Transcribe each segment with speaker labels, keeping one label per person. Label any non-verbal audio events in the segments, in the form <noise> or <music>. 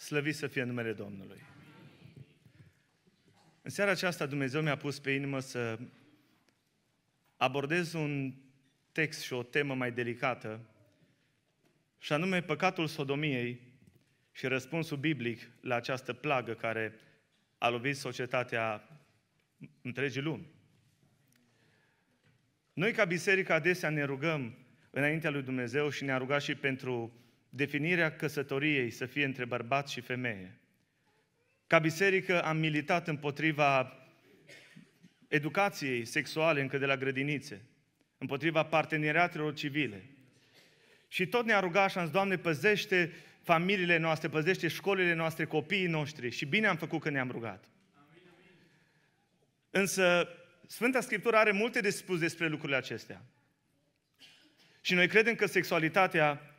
Speaker 1: Slăvit să fie numele Domnului! În seara aceasta Dumnezeu mi-a pus pe inimă să abordez un text și o temă mai delicată, și anume păcatul sodomiei și răspunsul biblic la această plagă care a lovit societatea întregii lumi. Noi ca biserică adesea ne rugăm înaintea lui Dumnezeu și ne-a rugat și pentru definirea căsătoriei să fie între bărbat și femeie. Ca biserică am militat împotriva educației sexuale încă de la grădinițe, împotriva parteneriatelor civile. Și tot ne-a rugat și am zis, Doamne, păzește familiile noastre, păzește școlile noastre, copiii noștri. Și bine am făcut că ne-am rugat. Însă Sfânta Scriptură are multe de spus despre lucrurile acestea. Și noi credem că sexualitatea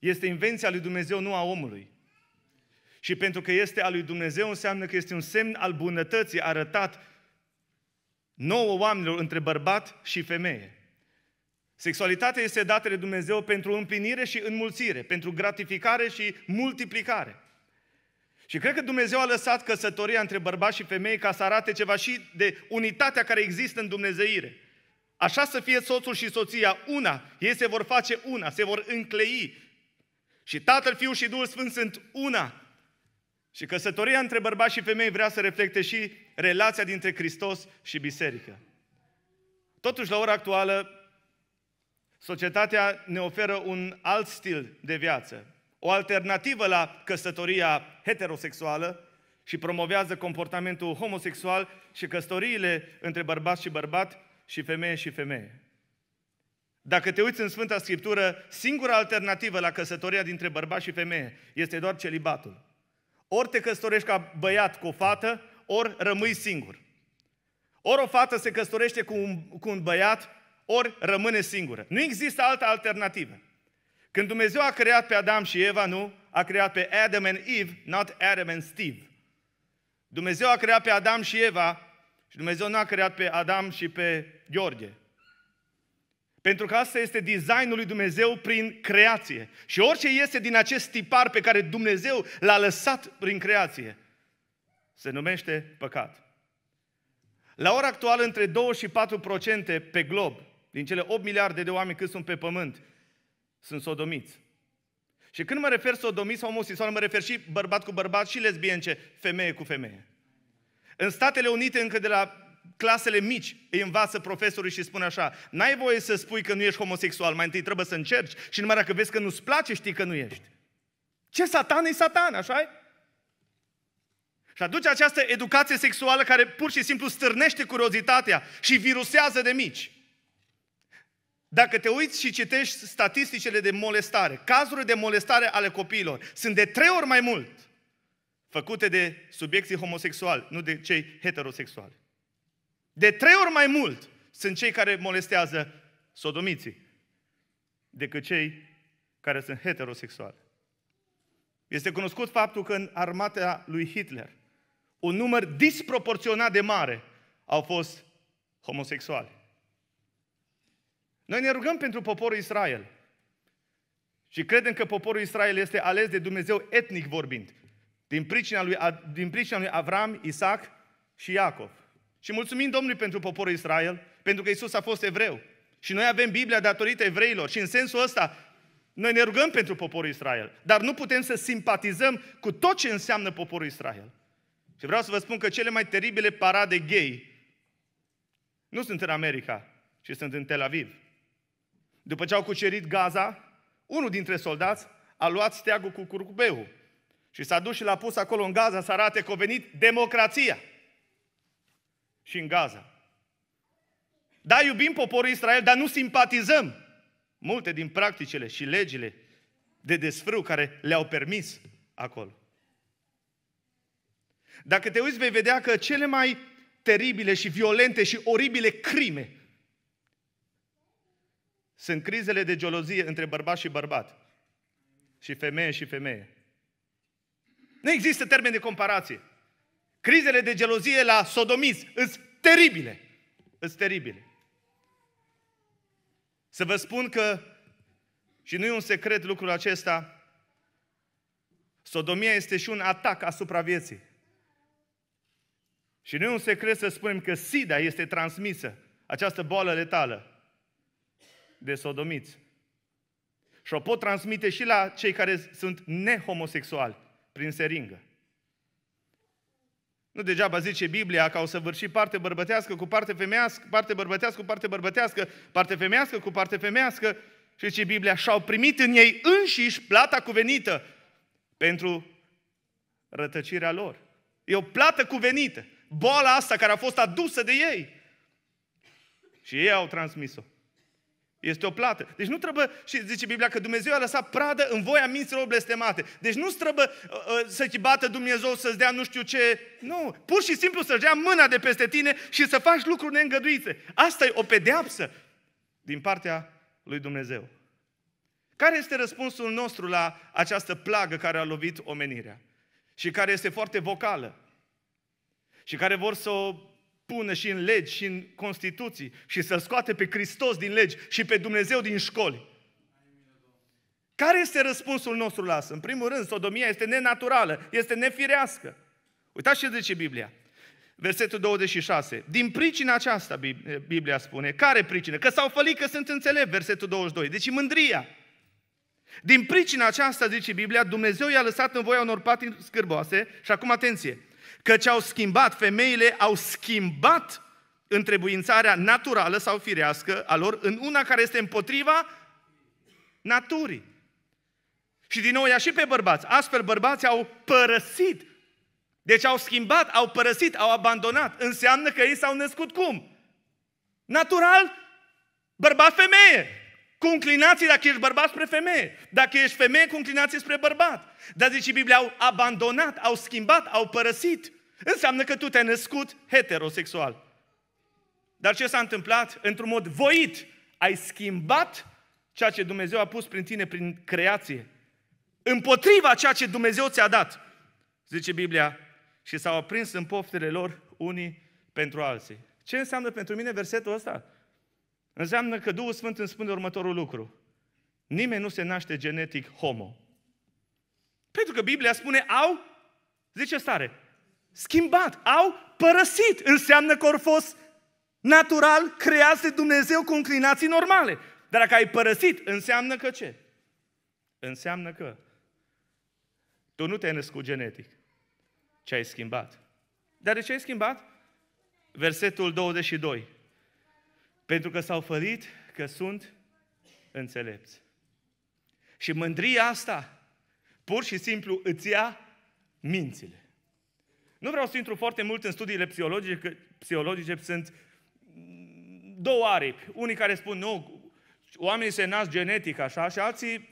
Speaker 1: este invenția lui Dumnezeu, nu a omului. Și pentru că este a lui Dumnezeu, înseamnă că este un semn al bunătății arătat nouă oamenilor între bărbat și femeie. Sexualitatea este dată de Dumnezeu pentru împlinire și înmulțire, pentru gratificare și multiplicare. Și cred că Dumnezeu a lăsat căsătoria între bărbați și femei ca să arate ceva și de unitatea care există în Dumnezeire. Așa să fie soțul și soția una, ei se vor face una, se vor înclei, și Tatăl, Fiul și Duhul Sfânt sunt una. Și căsătoria între bărbați și femei vrea să reflecte și relația dintre Hristos și biserică. Totuși, la ora actuală, societatea ne oferă un alt stil de viață, o alternativă la căsătoria heterosexuală și promovează comportamentul homosexual și căsătoriile între bărbați și bărbat și femeie și femeie. Dacă te uiți în Sfânta Scriptură, singura alternativă la căsătoria dintre bărbați și femeie este doar celibatul. Ori te căsătorești ca băiat cu o fată, ori rămâi singur. Ori o fată se căsătorește cu un, cu un băiat, ori rămâne singură. Nu există altă alternativă. Când Dumnezeu a creat pe Adam și Eva, nu, a creat pe Adam and Eve, not Adam and Steve. Dumnezeu a creat pe Adam și Eva și Dumnezeu nu a creat pe Adam și pe George. Pentru că asta este designul lui Dumnezeu prin creație. Și orice iese din acest tipar pe care Dumnezeu l-a lăsat prin creație, se numește păcat. La ora actuală, între 2 și 4% pe glob, din cele 8 miliarde de oameni cât sunt pe pământ, sunt sodomiți. Și când mă refer sodomiți sau homosexual, mă refer și bărbat cu bărbat, și lesbience, femeie cu femeie. În Statele Unite, încă de la clasele mici îi învață profesorul și spune așa, n-ai voie să spui că nu ești homosexual, mai întâi trebuie să încerci și numai dacă vezi că nu-ți place, știi că nu ești. Ce satan e satan, așa -i? Și aduce această educație sexuală care pur și simplu stârnește curiozitatea și virusează de mici. Dacă te uiți și citești statisticele de molestare, cazurile de molestare ale copiilor sunt de trei ori mai mult făcute de subiecții homosexuali, nu de cei heterosexuali. De trei ori mai mult sunt cei care molestează sodomiții decât cei care sunt heterosexuali. Este cunoscut faptul că în armata lui Hitler un număr disproporționat de mare au fost homosexuali. Noi ne rugăm pentru poporul Israel și credem că poporul Israel este ales de Dumnezeu etnic vorbind, din pricina lui, din pricina lui Avram, Isaac și Iacov. Și mulțumim Domnului pentru poporul Israel, pentru că Isus a fost evreu. Și noi avem Biblia datorită evreilor. Și în sensul ăsta, noi ne rugăm pentru poporul Israel. Dar nu putem să simpatizăm cu tot ce înseamnă poporul Israel. Și vreau să vă spun că cele mai teribile parade gay nu sunt în America, ci sunt în Tel Aviv. După ce au cucerit Gaza, unul dintre soldați a luat steagul cu curcubeu și s-a dus și l-a pus acolo în Gaza să arate că a venit democrația și în Gaza. Da, iubim poporul Israel, dar nu simpatizăm multe din practicile și legile de desfrâu care le-au permis acolo. Dacă te uiți, vei vedea că cele mai teribile și violente și oribile crime sunt crizele de gelozie între bărbat și bărbat și femeie și femeie. Nu există termen de comparație. Crizele de gelozie la Sodomiz, sunt teribile. Sunt teribile. Să vă spun că, și nu e un secret lucrul acesta, sodomia este și un atac asupra vieții. Și nu e un secret să spunem că SIDA este transmisă, această boală letală, de sodomiți. Și o pot transmite și la cei care sunt nehomosexuali, prin seringă. Nu degeaba zice Biblia că au săvârșit parte bărbătească cu parte femească, parte bărbătească cu parte bărbătească, parte femească cu parte femească. Și zice Biblia, și-au primit în ei înșiși plata cuvenită pentru rătăcirea lor. E o plată cuvenită. Boala asta care a fost adusă de ei. Și ei au transmis-o. Este o plată. Deci nu trebuie, și zice Biblia, că Dumnezeu a lăsat pradă în voia minților blestemate. Deci nu trebuie uh, uh să-ți bată Dumnezeu să-ți dea nu știu ce. Nu, pur și simplu să-și dea mâna de peste tine și să faci lucruri neîngăduite. Asta e o pedeapsă din partea lui Dumnezeu. Care este răspunsul nostru la această plagă care a lovit omenirea? Și care este foarte vocală? Și care vor să o pune și în legi și în Constituții și să-L scoate pe Hristos din legi și pe Dumnezeu din școli. Care este răspunsul nostru la asta? În primul rând, sodomia este nenaturală, este nefirească. Uitați ce zice Biblia. Versetul 26. Din pricina aceasta, eh, Biblia spune. Care pricină? Că s-au fălit că sunt înțelept, versetul 22. Deci mândria. Din pricina aceasta, zice Biblia, Dumnezeu i-a lăsat în voia unor patini scârboase și acum atenție, Că ce au schimbat, femeile au schimbat întrebuințarea naturală sau firească a lor în una care este împotriva naturii. Și din nou ia și pe bărbați. Astfel bărbații au părăsit. Deci au schimbat, au părăsit, au abandonat. Înseamnă că ei s-au născut cum? Natural, bărbat-femeie. Cu înclinații dacă ești bărbat spre femeie. Dacă ești femeie, cu înclinații spre bărbat. Dar zice Biblia, au abandonat, au schimbat, au părăsit. Înseamnă că tu te-ai născut heterosexual. Dar ce s-a întâmplat? Într-un mod voit, ai schimbat ceea ce Dumnezeu a pus prin tine, prin creație. Împotriva ceea ce Dumnezeu ți-a dat. Zice Biblia, și s-au aprins în poftele lor unii pentru alții. Ce înseamnă pentru mine versetul ăsta? Înseamnă că Duhul Sfânt îmi spune următorul lucru. Nimeni nu se naște genetic homo. Pentru că Biblia spune au, zice stare, schimbat, au părăsit. Înseamnă că au fost natural creați de Dumnezeu cu înclinații normale. Dar dacă ai părăsit, înseamnă că ce? Înseamnă că tu nu te-ai născut genetic, Ce ai schimbat. Dar de ce ai schimbat? Versetul 22. Pentru că s-au fărit că sunt înțelepți. Și mândria asta pur și simplu îți ia mințile. Nu vreau să intru foarte mult în studiile psihologice, că psihologice sunt două aripi. Unii care spun, nu, oamenii se nasc genetic așa și alții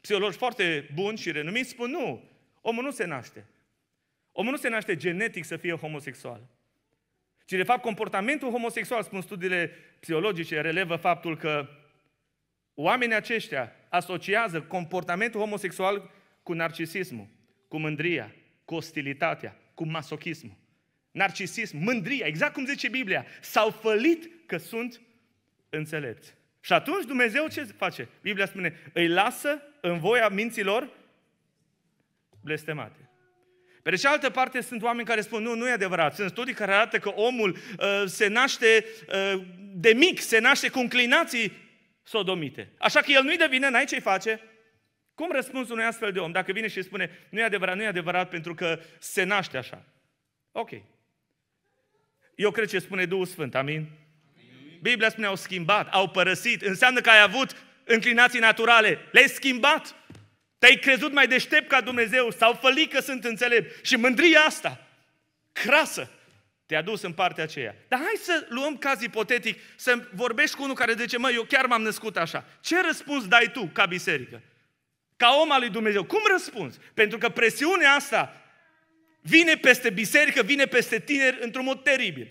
Speaker 1: psihologi foarte buni și renumiți spun, nu, omul nu se naște. Omul nu se naște genetic să fie homosexual ci de fapt comportamentul homosexual, spun studiile psihologice, relevă faptul că oamenii aceștia asociază comportamentul homosexual cu narcisismul, cu mândria, cu ostilitatea, cu masochismul. Narcisism, mândria, exact cum zice Biblia, s-au fălit că sunt înțelepți. Și atunci Dumnezeu ce face? Biblia spune, îi lasă în voia minților blestemate. Pe de cealaltă parte sunt oameni care spun, nu, nu e adevărat. Sunt studii care arată că omul uh, se naște uh, de mic, se naște cu înclinații sodomite. Așa că el nu-i de vină, n-ai ce-i face. Cum răspunsul unui astfel de om? Dacă vine și spune, nu e adevărat, nu e adevărat pentru că se naște așa. Ok. Eu cred ce spune Duhul Sfânt, amin? amin. Biblia spune, au schimbat, au părăsit. Înseamnă că ai avut înclinații naturale. Le-ai schimbat. Te-ai crezut mai deștept ca Dumnezeu sau fălit că sunt înțelept. Și mândria asta, crasă, te-a dus în partea aceea. Dar hai să luăm caz ipotetic, să vorbești cu unul care zice, mă, eu chiar m-am născut așa. Ce răspuns dai tu ca biserică? Ca om al lui Dumnezeu, cum răspunzi? Pentru că presiunea asta vine peste biserică, vine peste tineri într-un mod teribil.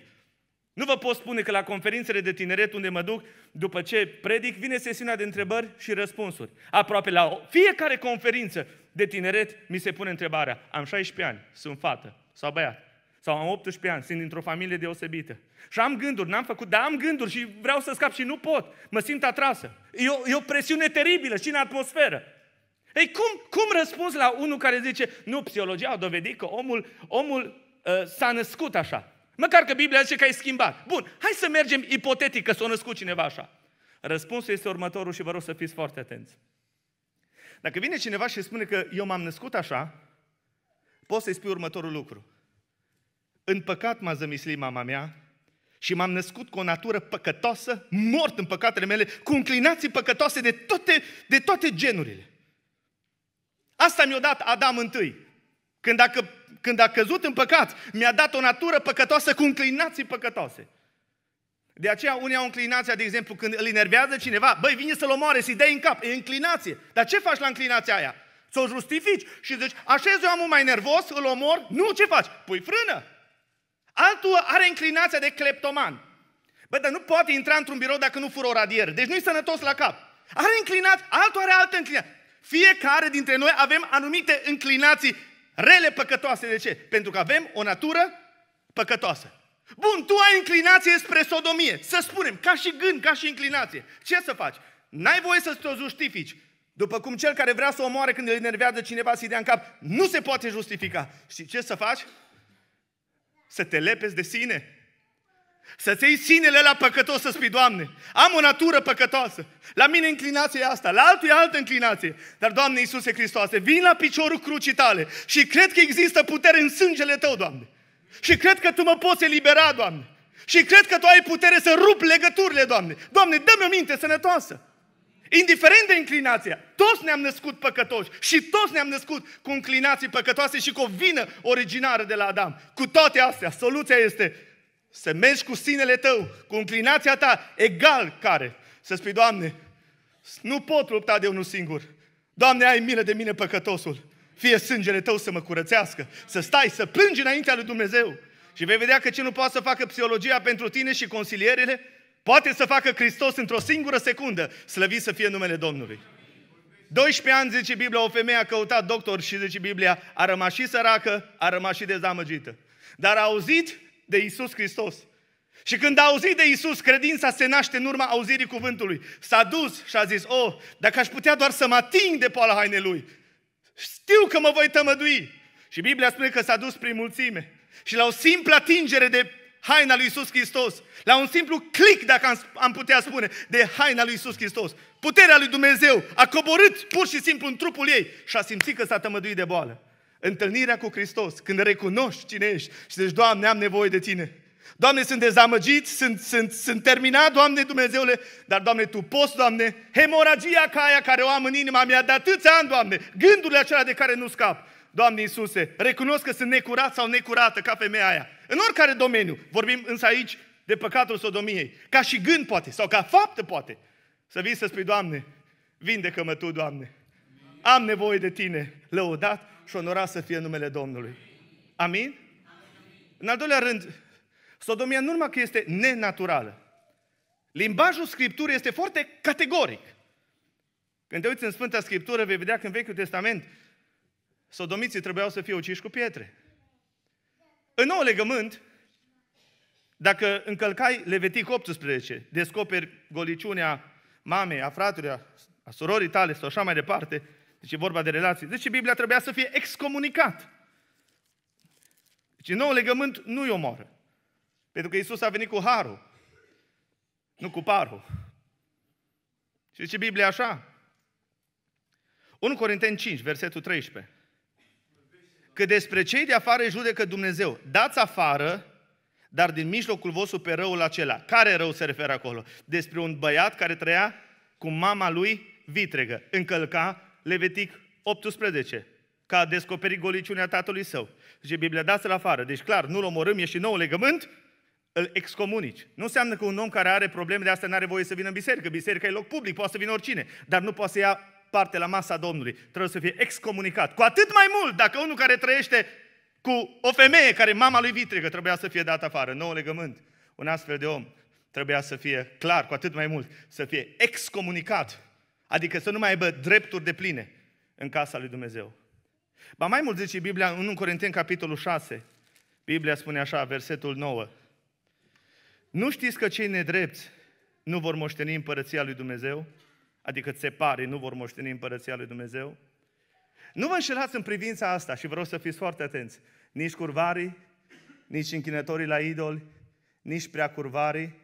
Speaker 1: Nu vă pot spune că la conferințele de tineret unde mă duc, după ce predic, vine sesiunea de întrebări și răspunsuri. Aproape la fiecare conferință de tineret mi se pune întrebarea, am 16 ani, sunt fată sau băiat, sau am 18 ani, sunt dintr-o familie deosebită. Și am gânduri, n-am făcut, dar am gânduri și vreau să scap și nu pot. Mă simt atrasă. E o, e o presiune teribilă și în atmosferă. Ei, cum, cum răspuns la unul care zice, nu, psihologia a dovedit că omul, omul uh, s-a născut așa. Măcar că Biblia zice că ai schimbat. Bun, hai să mergem ipotetic că s-a născut cineva așa. Răspunsul este următorul și vă rog să fiți foarte atenți. Dacă vine cineva și spune că eu m-am născut așa, poți să-i spui următorul lucru. În păcat m-a zămislit mama mea și m-am născut cu o natură păcătoasă, mort în păcatele mele, cu înclinații păcătoase de toate, de toate genurile. Asta mi-o dat Adam întâi. Când dacă când a căzut în păcat, mi-a dat o natură păcătoasă cu înclinații păcătoase. De aceea unii au înclinația, de exemplu, când îl enervează cineva, băi, vine să-l omoare, să-i dai în cap, e înclinație. Dar ce faci la înclinația aia? Să o justifici și zici, așez eu omul mai nervos, îl omor, nu, ce faci? Pui frână. Altul are înclinația de cleptoman. Bă, dar nu poate intra într-un birou dacă nu fură o radieră. Deci nu-i sănătos la cap. Are înclinat, altul are altă înclinație. Fiecare dintre noi avem anumite înclinații Rele păcătoase, de ce? Pentru că avem o natură păcătoasă. Bun, tu ai inclinație spre sodomie, să spunem, ca și gând, ca și inclinație. Ce să faci? N-ai voie să te justifici. După cum cel care vrea să o omoare când îl enervează cineva să-i dea în cap, nu se poate justifica. Și ce să faci? Să te lepezi de sine. Să-ți iei sinele la păcătos să spui, Doamne, am o natură păcătoasă. La mine inclinația e asta, la altul e altă inclinație. Dar, Doamne Iisuse Hristoase, vin la piciorul crucii tale și cred că există putere în sângele tău, Doamne. Și cred că tu mă poți elibera, Doamne. Și cred că tu ai putere să rup legăturile, Doamne. Doamne, dă-mi o minte sănătoasă. Indiferent de inclinația, toți ne-am născut păcătoși și toți ne-am născut cu inclinații păcătoase și cu o vină originară de la Adam. Cu toate astea, soluția este să mergi cu sinele tău, cu înclinația ta, egal care. Să spui, Doamne, nu pot lupta de unul singur. Doamne, ai milă de mine păcătosul. Fie sângele tău să mă curățească. Să stai, să plângi înaintea lui Dumnezeu. Și vei vedea că ce nu poate să facă psihologia pentru tine și consilierele, poate să facă Hristos într-o singură secundă. Slăvit să fie numele Domnului. 12 ani, zice Biblia, o femeie a căutat doctor și zice Biblia, a rămas și săracă, a rămas și dezamăgită. Dar a auzit de Isus Hristos. Și când a auzit de Isus, credința se naște în urma auzirii cuvântului. S-a dus și a zis, oh, dacă aș putea doar să mă ating de poala hainei lui, știu că mă voi tămădui. Și Biblia spune că s-a dus prin mulțime. Și la o simplă atingere de haina lui Isus Hristos, la un simplu click, dacă am, am putea spune, de haina lui Isus Hristos, puterea lui Dumnezeu a coborât pur și simplu în trupul ei și a simțit că s-a tămăduit de boală întâlnirea cu Hristos, când recunoști cine ești și zici, Doamne, am nevoie de Tine. Doamne, sunt dezamăgit, sunt, sunt, sunt terminat, Doamne Dumnezeule, dar, Doamne, Tu poți, Doamne, hemoragia ca aia care o am în inima mea de atâția ani, Doamne, gândurile acelea de care nu scap. Doamne Iisuse, recunosc că sunt necurat sau necurată ca femeia aia. În oricare domeniu, vorbim însă aici de păcatul sodomiei, ca și gând poate, sau ca faptă poate, să vii să spui, Doamne, vindecă-mă Tu, Doamne, am nevoie de Tine, lăudat și onorat să fie numele Domnului. Amin? În al doilea rând, sodomia nu numai că este nenaturală. Limbajul Scripturii este foarte categoric. Când te uiți în Sfânta Scriptură, vei vedea că în Vechiul Testament sodomiții trebuiau să fie uciși cu pietre. În nou legământ, dacă încălcai Levitic 18, descoperi goliciunea mamei, a fratului, a surorii tale sau așa mai departe, deci e vorba de relații. Deci Biblia trebuia să fie excomunicat. Deci nou legământ nu-i omoră. Pentru că Isus a venit cu harul, nu cu parul. Și zice Biblia așa. 1 Corinteni 5, versetul 13. Că despre cei de afară îi judecă Dumnezeu. Dați afară, dar din mijlocul vostru pe răul acela. Care rău se referă acolo? Despre un băiat care trăia cu mama lui vitregă. Încălca Levitic 18, că a descoperit goliciunea tatălui său. Zice Biblia, dați-l afară. Deci clar, nu-l omorâm, e și nou legământ, îl excomunici. Nu înseamnă că un om care are probleme de asta nu are voie să vină în biserică. Biserica e loc public, poate să vină oricine, dar nu poate să ia parte la masa Domnului. Trebuie să fie excomunicat. Cu atât mai mult dacă unul care trăiește cu o femeie care mama lui vitregă trebuia să fie dată afară, nou legământ. Un astfel de om trebuia să fie clar, cu atât mai mult, să fie excomunicat Adică să nu mai aibă drepturi de pline în casa lui Dumnezeu. Ba mai mult zice Biblia în 1 Corinteni capitolul 6. Biblia spune așa, versetul 9. Nu știți că cei nedrepți nu vor moșteni împărăția lui Dumnezeu? Adică țeparii nu vor moșteni împărăția lui Dumnezeu? Nu vă înșelați în privința asta și vreau să fiți foarte atenți. Nici curvarii, nici închinătorii la idoli, nici prea curvarii,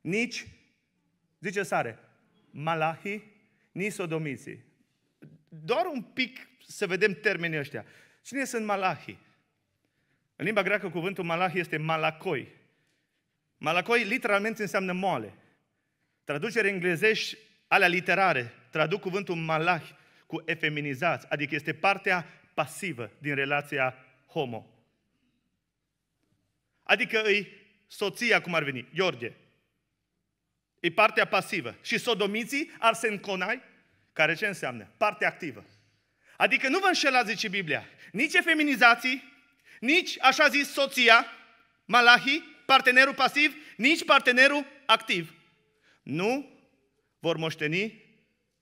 Speaker 1: nici, zice sare, malahi, ni sodomiții. Doar un pic să vedem termenii ăștia. Cine sunt malahi? În limba greacă cuvântul malahi este malacoi. Malacoi literalmente înseamnă moale. Traducere englezești alea literare traduc cuvântul malahi cu efeminizați, adică este partea pasivă din relația homo. Adică îi soția, cum ar veni, George. E partea pasivă. Și sodomiții ar se înconai, care ce înseamnă? Partea activă. Adică nu vă înșelați, zice Biblia, nici feminizații, nici așa zis soția, malahi, partenerul pasiv, nici partenerul activ. Nu vor moșteni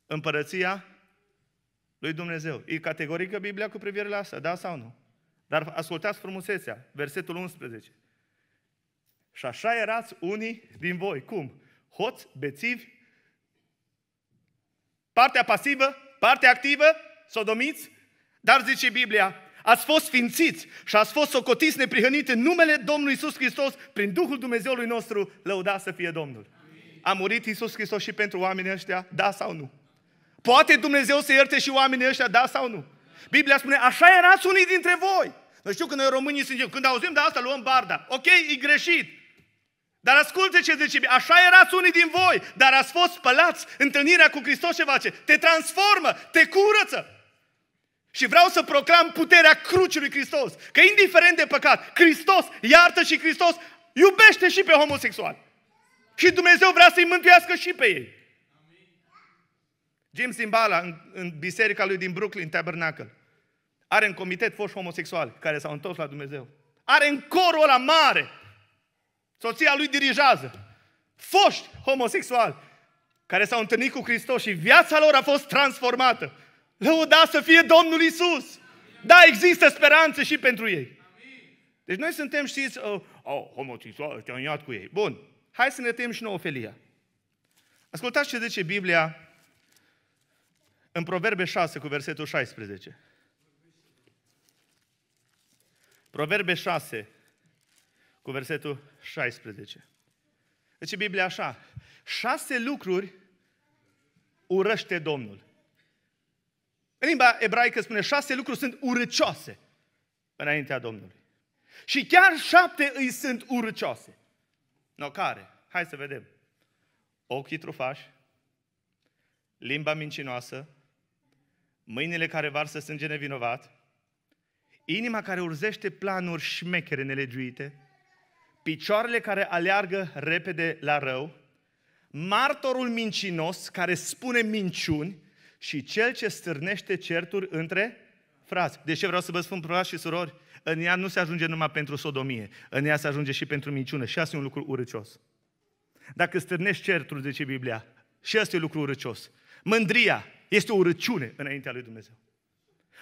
Speaker 1: împărăția lui Dumnezeu. E categorică Biblia cu privire la asta, da sau nu? Dar ascultați frumusețea, versetul 11. Și așa erați unii din voi. Cum? hoți, bețivi, partea pasivă, partea activă, sodomiți, dar zice Biblia, ați fost sfințiți și ați fost socotiți neprihăniți în numele Domnului Isus Hristos prin Duhul Dumnezeului nostru, lăuda să fie Domnul. Amin. A murit Isus Hristos și pentru oamenii ăștia, da sau nu? Poate Dumnezeu să ierte și oamenii ăștia, da sau nu? Biblia spune, așa erați unii dintre voi. Nu știu că noi românii suntem, când auzim de asta, luăm barda. Ok, e greșit. Dar ascultă ce zice, așa erați unii din voi, dar ați fost spălați. Întâlnirea cu Hristos ce face? Te transformă, te curăță. Și vreau să proclam puterea crucii lui Hristos. Că indiferent de păcat, Hristos iartă și Hristos iubește și pe homosexual. Și Dumnezeu vrea să-i mântuiască și pe ei. Jim Zimbala, în, în biserica lui din Brooklyn, Tabernacle, are în comitet foști homosexuali care s-au întors la Dumnezeu. Are în corul ăla mare Soția lui dirigează. Foști homosexuali care s-au întâlnit cu Hristos și viața lor a fost transformată. Lăuda să fie Domnul Isus. Da, există speranță și pentru ei. Deci noi suntem, știți, oh, uh, oh homosexual, te-am iat cu ei. Bun, hai să ne tem și nouă felia. Ascultați ce zice Biblia în Proverbe 6 cu versetul 16. Proverbe 6 cu versetul 16. Deci Biblia așa, șase lucruri urăște Domnul. În limba ebraică spune șase lucruri sunt urăcioase înaintea Domnului. Și chiar șapte îi sunt urăcioase. No, care? Hai să vedem. Ochii trufași, limba mincinoasă, mâinile care varsă sânge nevinovat, inima care urzește planuri șmechere nelegiuite, picioarele care aleargă repede la rău, martorul mincinos care spune minciuni și cel ce stârnește certuri între frați. Deci ce vreau să vă spun, frați și surori, în ea nu se ajunge numai pentru sodomie, în ea se ajunge și pentru minciună. Și asta e un lucru urăcios. Dacă stârnești certuri, zice Biblia, și asta e un lucru urăcios. Mândria este o urăciune înaintea lui Dumnezeu.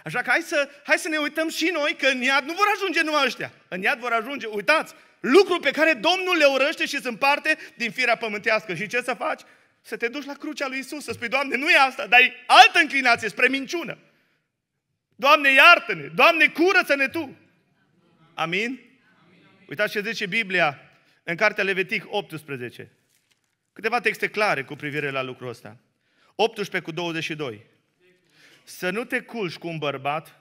Speaker 1: Așa că hai să, hai să ne uităm și noi că în iad nu vor ajunge numai ăștia. În iad vor ajunge, uitați, lucruri pe care Domnul le urăște și îți împarte din firea pământească. Și ce să faci? Să te duci la crucea lui Isus, să spui, Doamne, nu e asta, dar e altă înclinație spre minciună. Doamne, iartă-ne! Doamne, curăță-ne Tu! Amin? Uitați ce zice Biblia în cartea Levitic 18. Câteva texte clare cu privire la lucrul ăsta. 18 cu 22. Să nu te culci cu un bărbat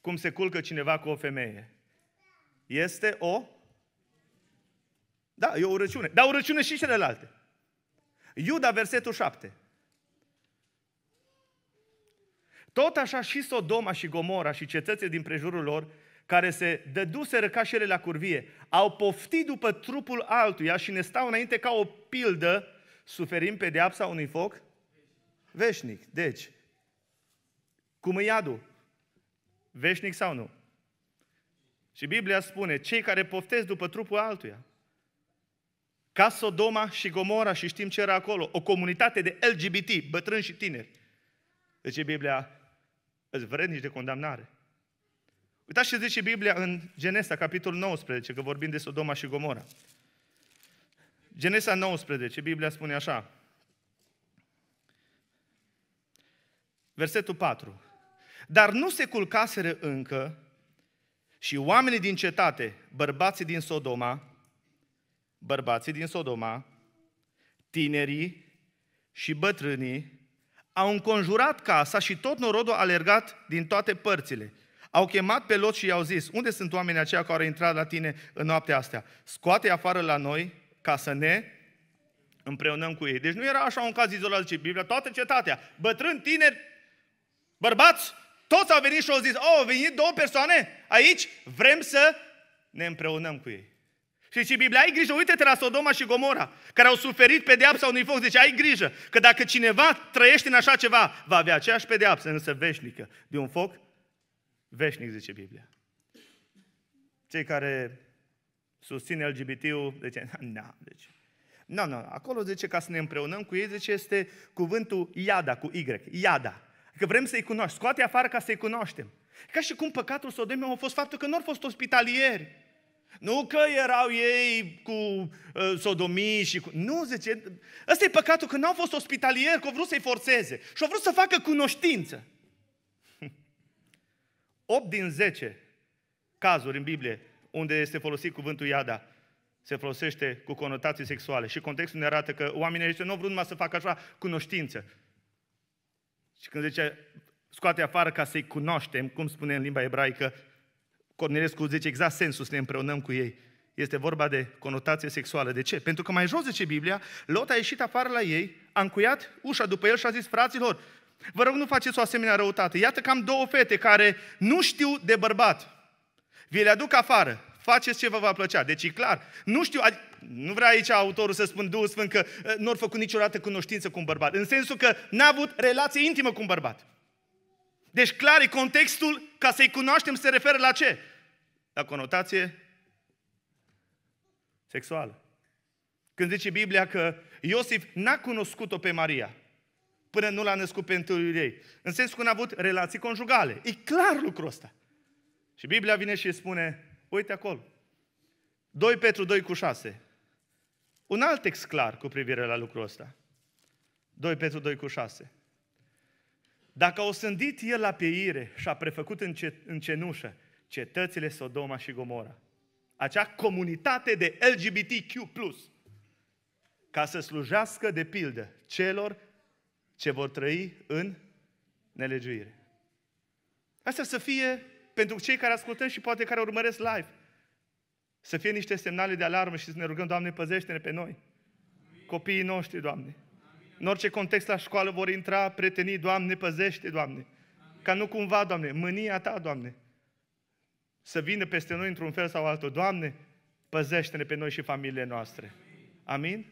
Speaker 1: cum se culcă cineva cu o femeie. Este o... Da, e o urăciune. Dar urăciune și celelalte. Iuda, versetul 7. Tot așa și Sodoma și Gomora și cetățile din prejurul lor, care se dăduseră ca și ele la curvie, au poftit după trupul altuia și ne stau înainte ca o pildă, suferim pedeapsa unui foc veșnic. Deci, cum e iadul? Veșnic sau nu? Și Biblia spune, cei care poftesc după trupul altuia, ca Sodoma și Gomora și știm ce era acolo, o comunitate de LGBT, bătrâni și tineri. Deci Biblia, îți vrednici de condamnare. Uitați ce zice Biblia în Genesa, capitolul 19, că vorbim de Sodoma și Gomora. Genesa 19, Biblia spune așa. Versetul 4. Dar nu se culcaseră încă și oamenii din cetate, bărbații din Sodoma, bărbații din Sodoma, tinerii și bătrânii, au înconjurat casa și tot norodul a alergat din toate părțile. Au chemat pe Lot și i-au zis, unde sunt oamenii aceia care au intrat la tine în noaptea asta? Scoate afară la noi ca să ne împreunăm cu ei. Deci nu era așa un caz izolat, zice Biblia, toată cetatea, bătrâni, tineri, bărbați, toți au venit și au zis, oh, au venit două persoane aici, vrem să ne împreunăm cu ei. Și zice Biblia, ai grijă, uite-te la Sodoma și Gomora, care au suferit pedeapsa unui foc. Deci ai grijă că dacă cineva trăiește în așa ceva, va avea aceeași pedeapsă, însă veșnică, de un foc veșnic, zice Biblia. Cei care susțin LGBT-ul, zice, <laughs> na, deci, nu, no, nu, no, acolo zice, ca să ne împreunăm cu ei, zice, este cuvântul iada, cu Y, iada. Că vrem să-i cunoaștem. Scoate afară ca să-i cunoaștem. Ca și cum păcatul Sodomei a fost faptul că nu au fost ospitalieri. Nu că erau ei cu uh, sodomii și cu... Nu, zice, ăsta e păcatul că n-au fost ospitalieri, că au vrut să-i forțeze. Și au vrut să facă cunoștință. 8 <laughs> din 10 cazuri în Biblie unde este folosit cuvântul iada se folosește cu conotații sexuale. Și contextul ne arată că oamenii aceștia nu au vrut numai să facă așa cunoștință, și când zice, scoate afară ca să-i cunoaștem, cum spune în limba ebraică, Cornelescu zice exact sensul să ne împreunăm cu ei. Este vorba de conotație sexuală. De ce? Pentru că mai jos zice Biblia, Lot a ieșit afară la ei, a încuiat ușa după el și a zis, fraților, vă rog nu faceți o asemenea răutate. Iată că am două fete care nu știu de bărbat. Vi le aduc afară. Faceți ce vă va plăcea. Deci e clar. Nu știu, nu vrea aici autorul să spun Duhul Sfânt că eh, nu au făcut niciodată cunoștință cu un bărbat. În sensul că n-a avut relație intimă cu un bărbat. Deci clar e contextul ca să-i cunoaștem se referă la ce? La conotație sexuală. Când zice Biblia că Iosif n-a cunoscut-o pe Maria până nu l-a născut pe întâiul ei. În sensul că n-a avut relații conjugale. E clar lucrul ăsta. Și Biblia vine și spune, Uite acolo. 2 Petru 2 cu 6. Un alt text clar cu privire la lucrul ăsta. 2 Petru 2 cu 6. Dacă au sândit el la pieire și a prefăcut în, ce, în cenușă cetățile Sodoma și Gomora, acea comunitate de LGBTQ+, ca să slujească de pildă celor ce vor trăi în nelegiuire. Asta să fie pentru cei care ascultăm și poate care urmăresc live. Să fie niște semnale de alarmă și să ne rugăm, Doamne, păzește-ne pe noi. Copiii noștri, Doamne. În orice context la școală vor intra prietenii, Doamne, păzește, Doamne. Ca nu cumva, Doamne, mânia Ta, Doamne, să vină peste noi într-un fel sau altul. Doamne, păzește-ne pe noi și familiile noastre. Amin?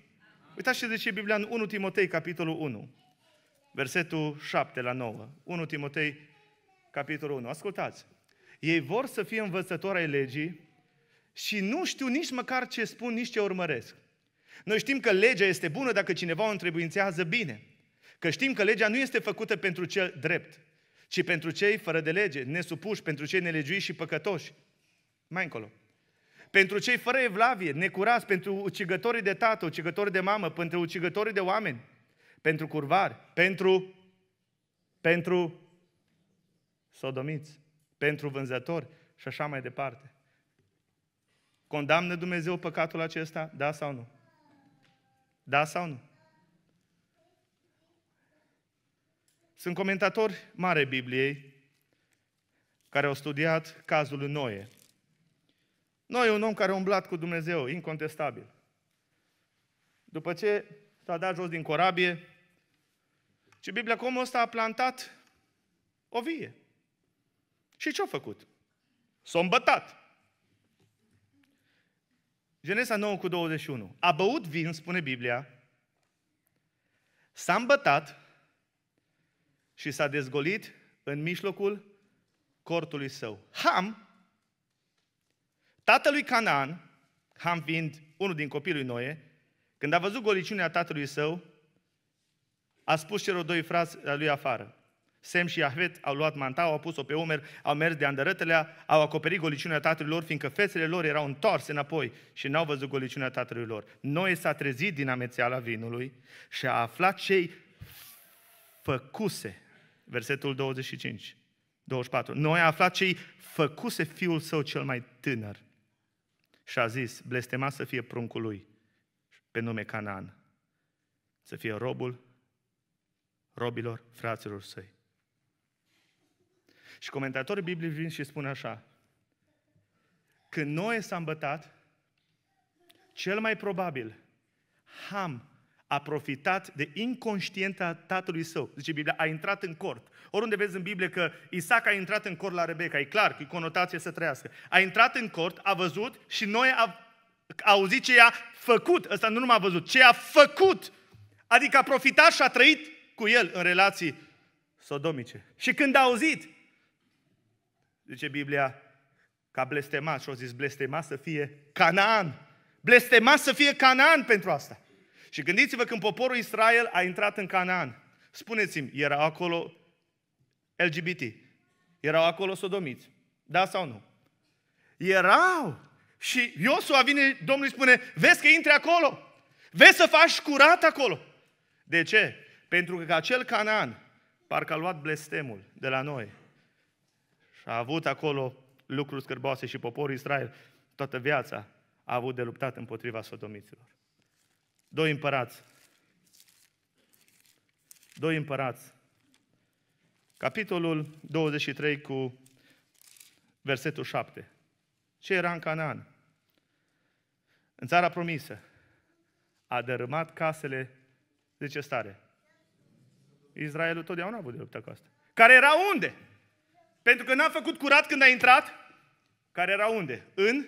Speaker 1: Uitați ce zice Biblia în 1 Timotei, capitolul 1, versetul 7 la 9. 1 Timotei, capitolul 1. Ascultați. Ei vor să fie învățători ai legii și nu știu nici măcar ce spun, nici ce urmăresc. Noi știm că legea este bună dacă cineva o întrebuințează bine. Că știm că legea nu este făcută pentru cel drept, ci pentru cei fără de lege, nesupuși, pentru cei nelegiuiți și păcătoși. Mai încolo. Pentru cei fără evlavie, necurați, pentru ucigătorii de tată, ucigătorii de mamă, pentru ucigătorii de oameni, pentru curvari, pentru, pentru sodomiți pentru vânzători și așa mai departe. Condamnă Dumnezeu păcatul acesta? Da sau nu? Da sau nu? Sunt comentatori mare Bibliei care au studiat cazul lui Noe. Noe e un om care a umblat cu Dumnezeu, incontestabil. După ce s-a dat jos din corabie, și Biblia cum ăsta a plantat o vie. Și ce-a făcut? S-a îmbătat. Genesa 9 cu 21. A băut vin, spune Biblia, s-a îmbătat și s-a dezgolit în mijlocul cortului său. Ham, tatălui Canaan, Ham fiind unul din copilul Noe, când a văzut goliciunea tatălui său, a spus celor doi frați lui afară, Sem și Iahvet au luat mantaua, au pus-o pe umeri, au mers de andărătelea, au acoperit goliciunea tatălui lor, fiindcă fețele lor erau întoarse înapoi și n-au văzut goliciunea tatălui lor. Noi s-a trezit din amețeala vinului și a aflat cei făcuse, versetul 25, 24. Noi a aflat cei făcuse fiul său cel mai tânăr și a zis, blestemat să fie pruncul lui, pe nume Canaan, să fie robul robilor fraților săi. Și comentatorii Bibliei vin și spun așa. Când Noe s-a îmbătat, cel mai probabil, Ham a profitat de inconștienta tatălui său. Zice Biblia, a intrat în cort. Oriunde vezi în Biblie că Isaac a intrat în cort la Rebecca, e clar că e conotație să trăiască. A intrat în cort, a văzut și noi a, a auzit ce a făcut. Ăsta nu numai a văzut, ce a făcut. Adică a profitat și a trăit cu el în relații sodomice. Și când a auzit Zice Biblia, ca blestemat și au zis blestemat să fie Canaan. Blestemat să fie Canaan pentru asta. Și gândiți-vă când poporul Israel a intrat în Canaan. Spuneți-mi, erau acolo LGBT, erau acolo sodomiți, da sau nu? Erau! Și Iosua vine, Domnul îi spune, vezi că intri acolo, vezi să faci curat acolo. De ce? Pentru că acel Canaan parcă a luat blestemul de la noi a avut acolo lucruri scârboase și poporul Israel toată viața a avut de luptat împotriva sodomiților. Doi împărați. Doi împărați. Capitolul 23 cu versetul 7. Ce era în Canaan? În țara promisă. A dărâmat casele, de ce stare. Israelul totdeauna a avut de luptă cu asta. Care era unde? Pentru că n-a făcut curat când a intrat, care era unde? În?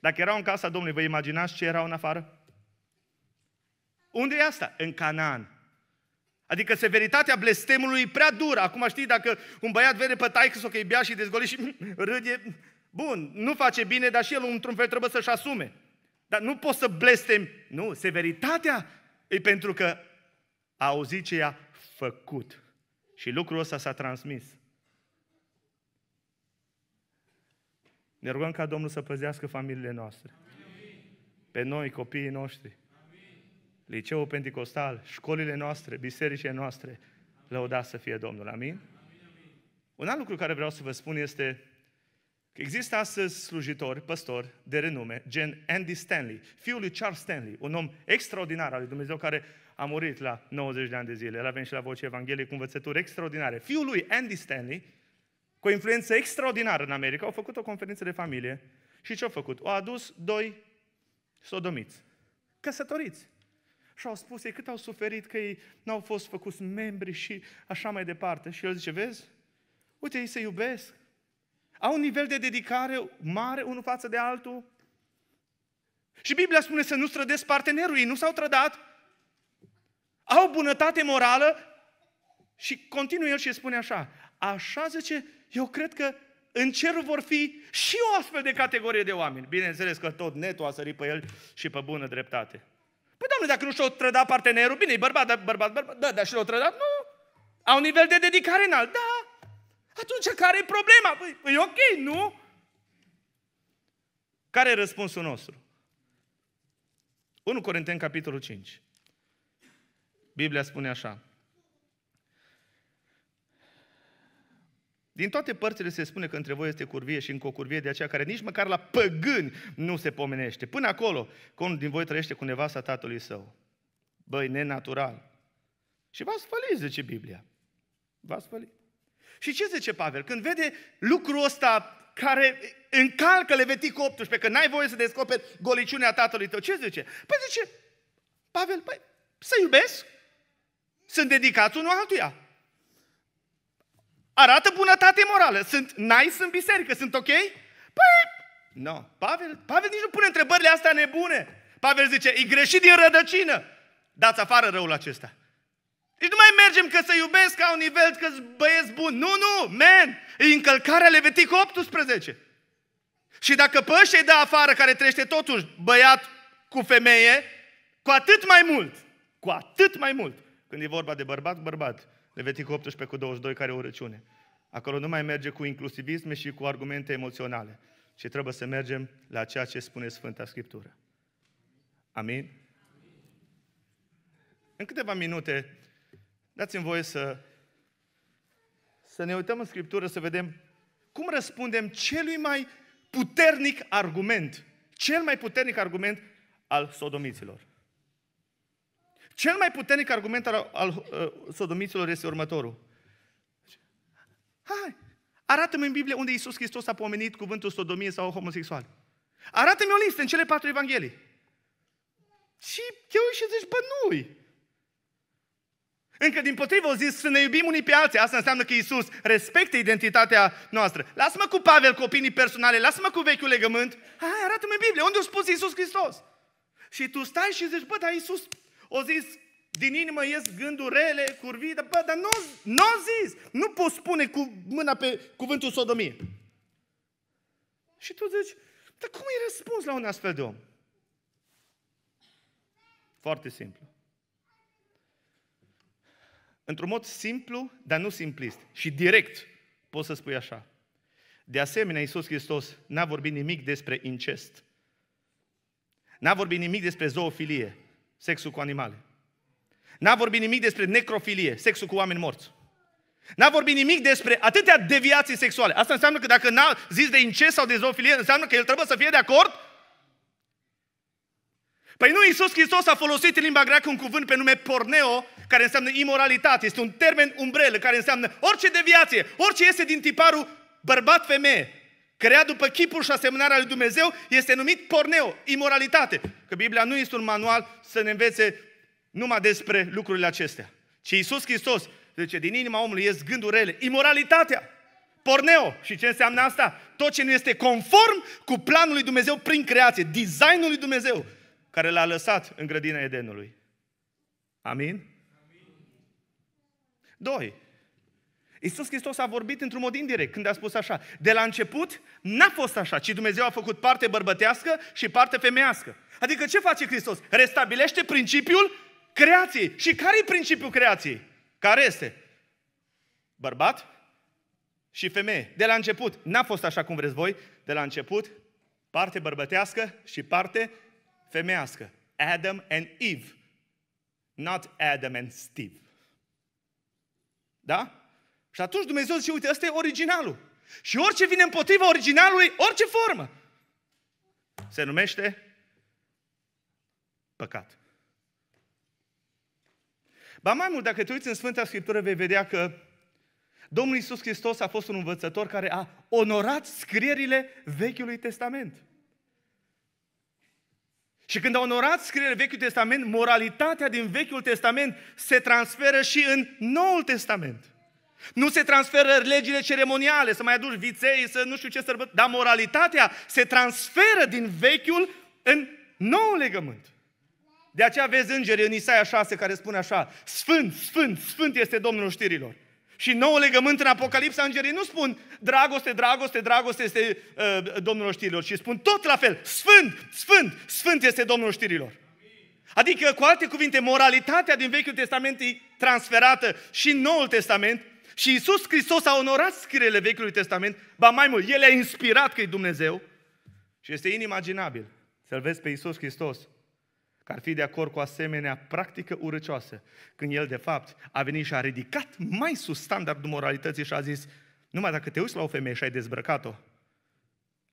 Speaker 1: Dacă erau în casa Domnului, vă imaginați ce erau în afară? Unde e asta? În Canaan. Adică severitatea blestemului e prea dură. Acum știi, dacă un băiat vede pe taică să o bea și dezgoli și <laughs> râde, bun, nu face bine, dar și el într-un fel trebuie să-și asume. Dar nu poți să blestem. Nu, severitatea e pentru că a auzit ce i-a făcut. Și lucrul ăsta s-a transmis. Ne rugăm ca Domnul să păzească familiile noastre. Amin. Pe noi, copiii noștri. Amin. Liceul Pentecostal, școlile noastre, bisericile noastre. Lăudați să fie Domnul. Amin? Amin? Un alt lucru care vreau să vă spun este că există astăzi slujitori, păstori de renume, gen Andy Stanley, fiul lui Charles Stanley, un om extraordinar al lui Dumnezeu care a murit la 90 de ani de zile. El a venit și la voce evanghelie cu învățături extraordinare. Fiul lui Andy Stanley cu o influență extraordinară în America, au făcut o conferință de familie și ce au făcut? Au adus doi sodomiți, căsătoriți. Și au spus ei cât au suferit, că ei n-au fost făcuți membri și așa mai departe. Și el zice, vezi, uite, ei se iubesc. Au un nivel de dedicare mare unul față de altul. Și Biblia spune să nu strădesc partenerul, ei nu s-au trădat. Au bunătate morală și continuă el și spune așa, așa zice, eu cred că în cerul vor fi și o astfel de categorie de oameni. Bineînțeles că tot netul a sărit pe el și pe bună dreptate. Păi, doamne, dacă nu și-o trăda partenerul, bine, e bărbat, dar bărbat, bărbat, da, dar și o trăda, nu. Au nivel de dedicare înalt, da. Atunci care e problema? Păi, e păi, ok, nu? Care e răspunsul nostru? 1 Corinteni, capitolul 5. Biblia spune așa. Din toate părțile se spune că între voi este curvie și încă o curvie de aceea care nici măcar la păgâni nu se pomenește. Până acolo, că unul din voi trăiește cu nevasta tatălui său. Băi, nenatural. Și v-ați fălit, zice Biblia. V-ați fălit. Și ce zice Pavel? Când vede lucrul ăsta care încalcă Leviticul 18, că n-ai voie să descoperi goliciunea tatălui tău, ce zice? Păi zice, Pavel, păi, să iubesc, sunt dedicați unul altuia. Arată bunătate morală. Sunt nice în biserică, sunt ok? Păi, nu. No. Pavel, Pavel nici nu pune întrebările astea nebune. Pavel zice, e greșit din rădăcină. Dați afară răul acesta. Deci nu mai mergem că să iubesc ca un nivel, că băieți bun. Nu, nu, men. E încălcarea Levitic 18. Și dacă pășei de afară care trește totuși băiat cu femeie, cu atât mai mult, cu atât mai mult, când e vorba de bărbat, bărbat, Leviticul 18 cu 22, care e o răciune. Acolo nu mai merge cu inclusivisme și cu argumente emoționale, ci trebuie să mergem la ceea ce spune Sfânta Scriptură. Amin? Amin. În câteva minute, dați-mi voie să, să ne uităm în Scriptură, să vedem cum răspundem celui mai puternic argument, cel mai puternic argument al sodomiților. Cel mai puternic argument al, al uh, sodomiților este următorul. Hai, arată-mi în Biblie unde Iisus Hristos a pomenit cuvântul sodomie sau homosexual. Arată-mi o listă în cele patru evanghelii. Și te uiți și zici, bă, nu încă din potrivă au zis să ne iubim unii pe alții. Asta înseamnă că Iisus respectă identitatea noastră. Lasă-mă cu Pavel cu opinii personale, lasă-mă cu vechiul legământ. Hai, arată-mă în Biblie, unde a spus Iisus Hristos? Și tu stai și zici, bă, dar Iisus o zis, din inimă ies gânduri rele, curvite, bă, dar nu, nu zis, nu poți spune cu mâna pe cuvântul sodomie. Și tu zici, dar cum îi răspuns la un astfel de om? Foarte simplu. Într-un mod simplu, dar nu simplist. Și direct poți să spui așa. De asemenea, Iisus Hristos n-a vorbit nimic despre incest. N-a vorbit nimic despre zoofilie sexul cu animale. N-a vorbit nimic despre necrofilie, sexul cu oameni morți. N-a vorbit nimic despre atâtea deviații sexuale. Asta înseamnă că dacă n-a zis de incest sau de zoofilie, înseamnă că el trebuie să fie de acord? Păi nu Iisus Hristos a folosit în limba greacă un cuvânt pe nume porneo, care înseamnă imoralitate. Este un termen umbrelă care înseamnă orice deviație, orice iese din tiparul bărbat-femeie creat după chipul și asemănarea lui Dumnezeu, este numit porneo, imoralitate. Că Biblia nu este un manual să ne învețe numai despre lucrurile acestea. Ci Iisus Hristos zice, din inima omului ies gânduri rele, imoralitatea, porneo. Și ce înseamnă asta? Tot ce nu este conform cu planul lui Dumnezeu prin creație, designul lui Dumnezeu, care l-a lăsat în grădina Edenului. Amin? Amin. Doi, Iisus Hristos a vorbit într-un mod indirect când a spus așa. De la început n-a fost așa, ci Dumnezeu a făcut parte bărbătească și parte femeiască. Adică ce face Hristos? Restabilește principiul creației. Și care e principiul creației? Care este? Bărbat și femeie. De la început n-a fost așa cum vreți voi. De la început parte bărbătească și parte femeiască. Adam and Eve. Not Adam and Steve. Da? Și atunci Dumnezeu zice, uite, ăsta e originalul. Și orice vine împotriva originalului, orice formă, se numește păcat. Ba mai mult, dacă te uiți în Sfânta Scriptură, vei vedea că Domnul Isus Hristos a fost un învățător care a onorat scrierile Vechiului Testament. Și când a onorat scrierile Vechiului Testament, moralitatea din Vechiul Testament se transferă și în Noul Testament. Nu se transferă legile ceremoniale, să mai aduci viței, să nu știu ce sărbători, dar moralitatea se transferă din vechiul în nou legământ. De aceea vezi îngeri în Isaia 6 care spune așa, Sfânt, Sfânt, Sfânt este Domnul știrilor. Și nou legământ în Apocalipsa îngerii nu spun dragoste, dragoste, dragoste este uh, Domnul știrilor, ci spun tot la fel, Sfânt, Sfânt, Sfânt este Domnul știrilor. Adică, cu alte cuvinte, moralitatea din Vechiul Testament e transferată și în Noul Testament și Isus Hristos a onorat scrierile Vechiului Testament, ba mai mult, El a inspirat că e Dumnezeu. Și este inimaginabil să-L vezi pe Isus Hristos că ar fi de acord cu asemenea practică urăcioasă, când El, de fapt, a venit și a ridicat mai sus standardul moralității și a zis, numai dacă te uiți la o femeie și ai dezbrăcat-o,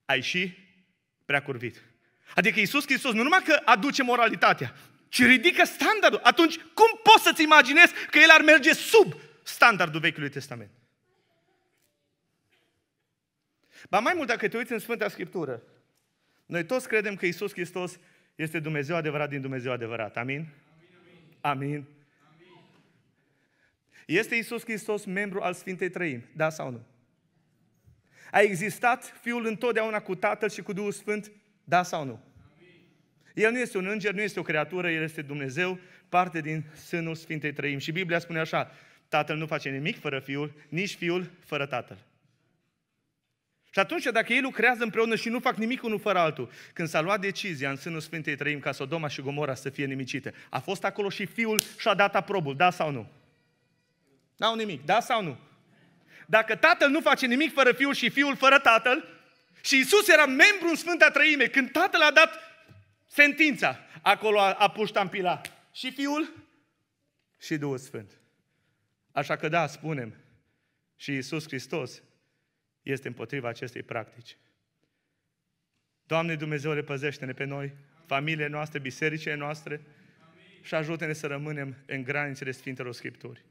Speaker 1: ai și prea curvit. Adică Isus Hristos nu numai că aduce moralitatea, ci ridică standardul. Atunci, cum poți să-ți imaginezi că El ar merge sub standardul Vechiului Testament. Ba mai mult, dacă te uiți în Sfânta Scriptură, noi toți credem că Isus Hristos este Dumnezeu adevărat din Dumnezeu adevărat. Amin? Amin. amin. amin. Este Isus Hristos membru al Sfintei Trăim? Da sau nu? A existat Fiul întotdeauna cu Tatăl și cu Duhul Sfânt? Da sau nu? Amin. El nu este un înger, nu este o creatură, El este Dumnezeu, parte din Sânul Sfintei Trăim. Și Biblia spune așa, Tatăl nu face nimic fără Fiul, nici Fiul fără Tatăl. Și atunci, dacă ei lucrează împreună și nu fac nimic unul fără altul, când s-a luat decizia în sânul Sfintei Trăim ca Sodoma și Gomora să fie nimicite, a fost acolo și Fiul și-a dat aprobul, da sau nu? N-au nimic, da sau nu? Dacă Tatăl nu face nimic fără Fiul și Fiul fără Tatăl, și Isus era membru în Sfânta Trăime, când Tatăl a dat sentința, acolo a, a pus tampila și Fiul și Duhul Sfânt. Așa că da, spunem, și Isus Hristos este împotriva acestei practici. Doamne Dumnezeu, repăzește-ne pe noi, familiile noastre, bisericile noastre și ajută-ne să rămânem în granițele Sfintelor Scripturi.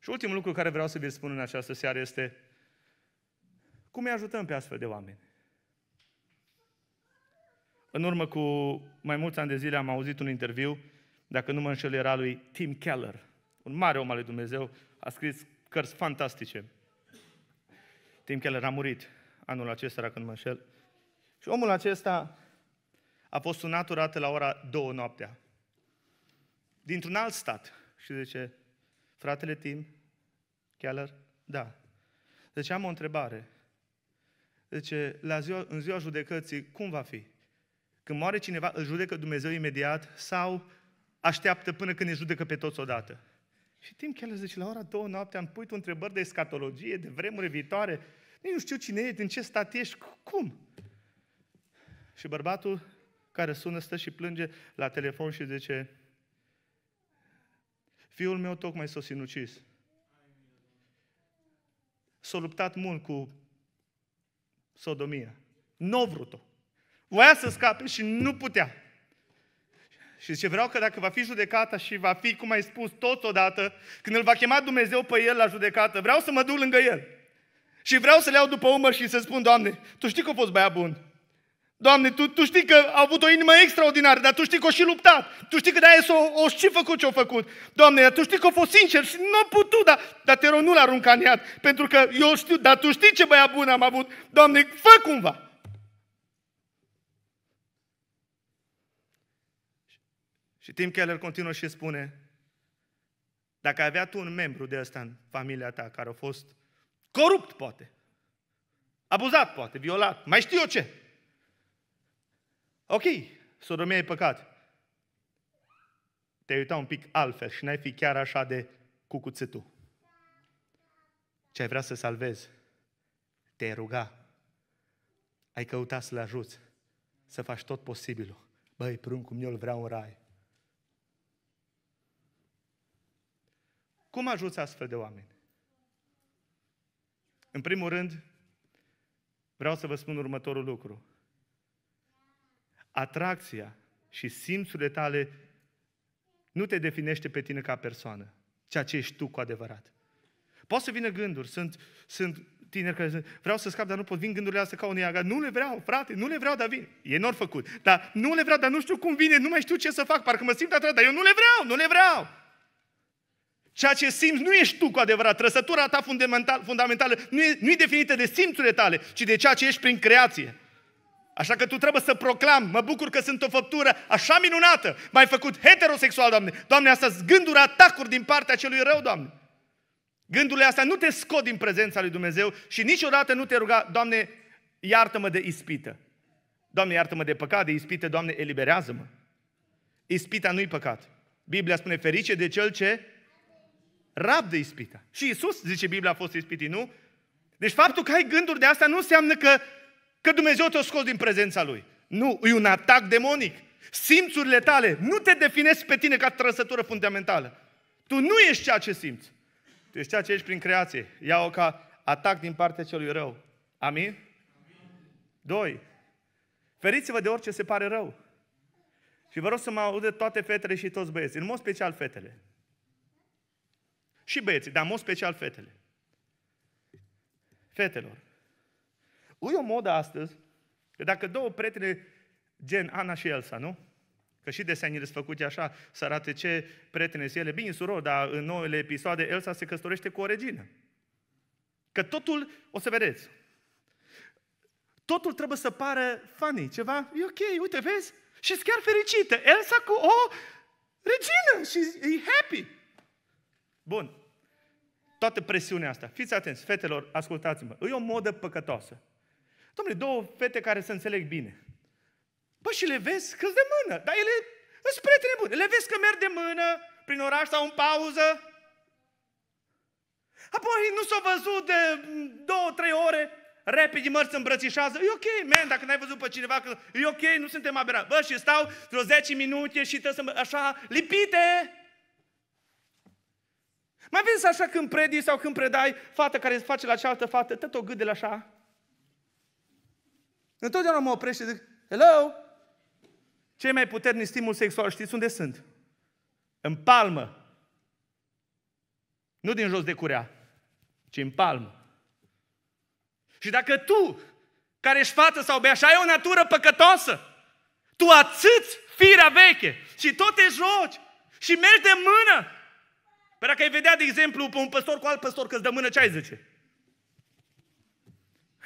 Speaker 1: Și ultimul lucru care vreau să vi-l spun în această seară este cum îi ajutăm pe astfel de oameni. În urmă cu mai mulți ani de zile am auzit un interviu dacă nu mă înșel, era lui Tim Keller, un mare om al lui Dumnezeu, a scris cărți fantastice. Tim Keller a murit anul acesta, dacă nu mă înșel. Și omul acesta a fost sunat odată la ora două noaptea, dintr-un alt stat. Și zice, fratele Tim Keller, da. Deci am o întrebare. Zice, la ziua, în ziua judecății, cum va fi? Când moare cineva, îl judecă Dumnezeu imediat sau așteaptă până când ne judecă pe toți odată. Și Tim Keller zice, la ora două noapte am pui tu întrebări de escatologie, de vremuri viitoare, nici nu știu cine e, din ce stat ești, cum? Și bărbatul care sună stă și plânge la telefon și zice, fiul meu tocmai s-a sinucis. S-a luptat mult cu sodomia. Nu n-o vrut-o. Voia să scape și nu putea. Și zice, vreau că dacă va fi judecata și va fi, cum ai spus, totodată, când îl va chema Dumnezeu pe el la judecată, vreau să mă duc lângă el. Și vreau să le iau după umăr și să spun, Doamne, Tu știi că a fost băiat bun. Doamne, tu, tu știi că a avut o inimă extraordinară, dar Tu știi că o și luptat. Tu știi că de-aia o, o și făcut ce-o făcut. Doamne, dar Tu știi că a fost sincer și nu a putut, dar, dar te rog, nu l-arunca în iad. Pentru că eu știu, dar Tu știi ce băiat bun am avut. Doamne, fă cumva. Și Tim Keller continuă și spune, dacă ai avea tu un membru de ăsta în familia ta care a fost corupt, poate, abuzat, poate, violat, mai știu eu ce. Ok, sodomia e păcat. Te-ai uita un pic altfel și n-ai fi chiar așa de cucuțetul. Ce ai vrea să salvezi? Te ruga. Ai căutat să-l ajuți. Să faci tot posibilul. Băi, pruncul meu îl vreau în rai. Cum ajuți astfel de oameni? În primul rând, vreau să vă spun următorul lucru. Atracția și simțurile tale nu te definește pe tine ca persoană, ceea ce ești tu cu adevărat. Poate să vină gânduri, sunt, sunt tineri care zic, vreau să scap, dar nu pot, vin gândurile astea ca unei aga. Nu le vreau, frate, nu le vreau, dar vin. E nor făcut. Dar nu le vreau, dar nu știu cum vine, nu mai știu ce să fac, parcă mă simt atrat, dar eu nu le vreau, nu le vreau. Ceea ce simți nu ești tu cu adevărat. Trăsătura ta fundamental, fundamentală nu e, nu e definită de simțurile tale, ci de ceea ce ești prin creație. Așa că tu trebuie să proclam, mă bucur că sunt o făptură așa minunată. M-ai făcut heterosexual, Doamne. Doamne, asta gânduri atacuri din partea celui rău, Doamne. Gândurile astea nu te scot din prezența lui Dumnezeu și niciodată nu te ruga, Doamne, iartă-mă de ispită. Doamne, iartă-mă de păcat, de ispită, Doamne, eliberează-mă. Ispita nu-i păcat. Biblia spune, ferice de cel ce Rab de ispită. Și Isus, zice Biblia, a fost ispitit, nu? Deci faptul că ai gânduri de asta nu înseamnă că, că Dumnezeu te-a scos din prezența Lui. Nu, e un atac demonic. Simțurile tale nu te definesc pe tine ca trăsătură fundamentală. Tu nu ești ceea ce simți. Tu ești ceea ce ești prin creație. Ia-o ca atac din partea celui rău. Amin? Doi. Feriți-vă de orice se pare rău. Și vă rog să mă audă toate fetele și toți băieții, în mod special fetele. Și băieții, dar în mod special fetele. Fetelor, ui o modă astăzi, că dacă două prietene gen Ana și Elsa, nu? Că și desenile sunt făcute așa, să arate ce prietene sunt ele. Bine, suror, dar în noile episoade Elsa se căsătorește cu o regină. Că totul, o să vedeți, totul trebuie să pară funny, ceva, e ok, uite, vezi? Și chiar fericită. Elsa cu o regină și e happy. Bun toată presiunea asta. Fiți atenți, fetelor, ascultați-mă. E o modă păcătoasă. Domnule, două fete care se înțeleg bine. Păi și le vezi că de mână, dar ele sunt prietene bune. Le vezi că merg de mână prin oraș sau în pauză. Apoi nu s-au văzut de două, trei ore, repede mărți îmbrățișează. E ok, man, dacă n-ai văzut pe cineva, că e ok, nu suntem aberați. Bă, și stau vreo 10 minute și trebuie să mă, așa, lipite. Mai vezi așa când predii sau când predai fată care îți face la cealaltă fată, tot o gâdele așa? Întotdeauna mă opresc și zic, hello? Cei mai puternici stimul sexual, știți unde sunt? În palmă. Nu din jos de curea, ci în palmă. Și dacă tu, care ești fată sau bea, și ai o natură păcătoasă, tu atâți firea veche și tot te joci și mergi de mână Păi dacă ai vedea, de exemplu, pe un păstor cu alt păstor că îți dă mână, ce ai zice?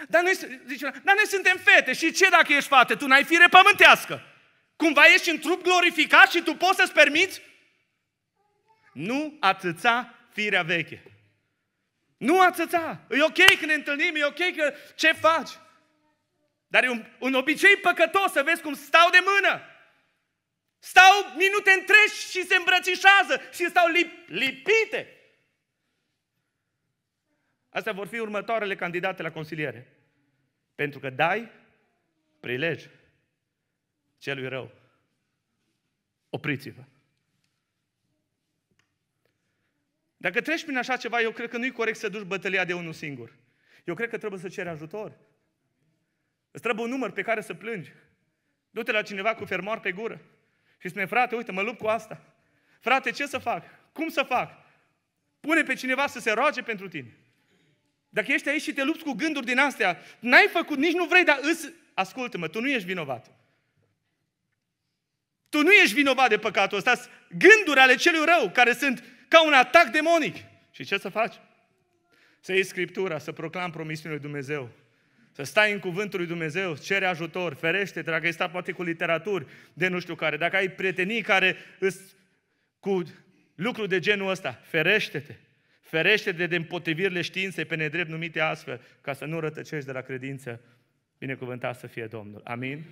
Speaker 1: Dar noi, zice, dar noi suntem fete și ce dacă ești fată? Tu n-ai fire pământească. Cumva ești în trup glorificat și tu poți să-ți permiți? Nu atâța firea veche. Nu atâta. E ok când ne întâlnim, e ok că ce faci. Dar e un, un obicei păcătos să vezi cum stau de mână. Stau minute întregi și se îmbrățișează și stau lip, lipite. Astea vor fi următoarele candidate la consiliere. Pentru că dai prilej celui rău. Opriți-vă. Dacă treci prin așa ceva, eu cred că nu-i corect să duci bătălia de unul singur. Eu cred că trebuie să ceri ajutor. Îți trebuie un număr pe care să plângi. Du-te la cineva cu fermoar pe gură. Și spune, frate, uite, mă lupt cu asta. Frate, ce să fac? Cum să fac? Pune pe cineva să se roage pentru tine. Dacă ești aici și te lupți cu gânduri din astea, n-ai făcut, nici nu vrei, dar îți... Ascultă-mă, tu nu ești vinovat. Tu nu ești vinovat de păcatul ăsta. Gânduri ale celui rău, care sunt ca un atac demonic. Și ce să faci? Să iei Scriptura, să proclam promisiunile lui Dumnezeu să stai în cuvântul lui Dumnezeu, cere ajutor, ferește, dacă ai stat poate cu literaturi de nu știu care, dacă ai prietenii care îți cu lucruri de genul ăsta, ferește-te. Ferește-te de împotrivirile științei pe nedrept numite astfel, ca să nu rătăcești de la credință. Binecuvântat să fie Domnul. Amin?